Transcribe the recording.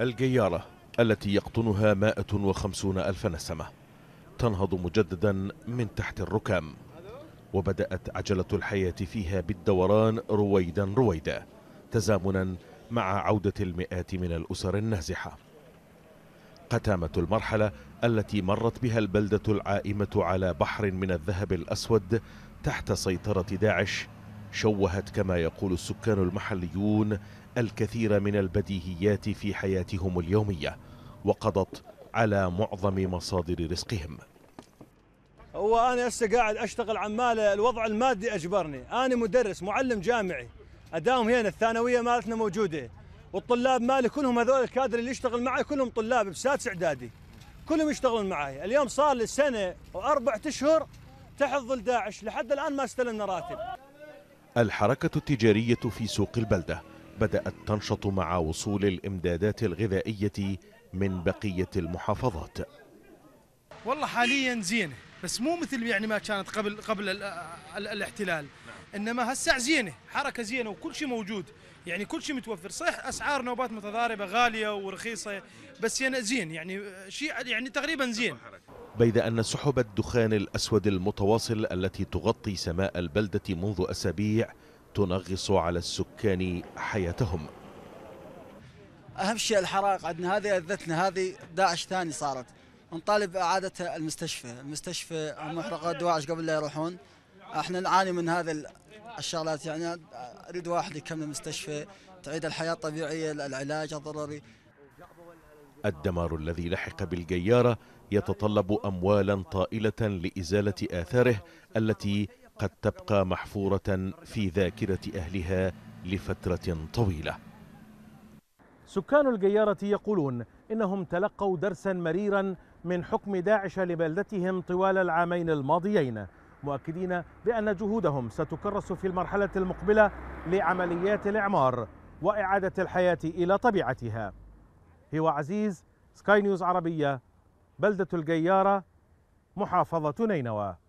الجيارة التي يقطنها 150 ألف نسمة تنهض مجددا من تحت الركام وبدأت عجلة الحياة فيها بالدوران رويدا رويدا تزامنا مع عودة المئات من الأسر النازحة قتامة المرحلة التي مرت بها البلدة العائمة على بحر من الذهب الأسود تحت سيطرة داعش شوهت كما يقول السكان المحليون الكثير من البديهيات في حياتهم اليومية وقضت على معظم مصادر رزقهم هو أنا هسه قاعد أشتغل عمال الوضع المادي أجبرني أنا مدرس معلم جامعي أداوم هنا الثانوية مالتنا موجودة والطلاب مالي كلهم هذول الكادر اللي يشتغل معي كلهم طلاب بسادس إعدادي كلهم يشتغلون معي اليوم صار لي سنة وأربعة أشهر تحت ظل داعش لحد الآن ما استلمنا راتب الحركة التجارية في سوق البلدة بدأت تنشط مع وصول الإمدادات الغذائية من بقية المحافظات والله حاليا زينة بس مو مثل يعني ما كانت قبل قبل ال ال الاحتلال انما هسا زينه حركه زينه وكل شيء موجود يعني كل شيء متوفر صحيح اسعار نوبات متضاربه غاليه ورخيصه بس يعني زين يعني شيء يعني تقريبا زين بيد أن سحب الدخان الأسود المتواصل التي تغطي سماء البلدة منذ أسابيع تنغص على السكان حياتهم أهم شيء الحرائق عندنا هذه أذتنا هذه داعش ثاني صارت نطالب إعادة المستشفى المستشفى محرقة دواعش قبل لا يروحون احنا نعاني من هذه الشغلات يعني اريد واحد يكمل المستشفى تعيد الحياه الطبيعيه العلاج الضروري الدمار الذي لحق بالجيارة يتطلب أموالا طائلة لإزالة آثاره التي قد تبقى محفورة في ذاكرة أهلها لفترة طويلة سكان الجيارة يقولون إنهم تلقوا درسا مريرا من حكم داعش لبلدتهم طوال العامين الماضيين مؤكدين بأن جهودهم ستكرس في المرحلة المقبلة لعمليات الإعمار وإعادة الحياة إلى طبيعتها هو عزيز سكاي نيوز عربية بلدة الجيارة محافظة نينوى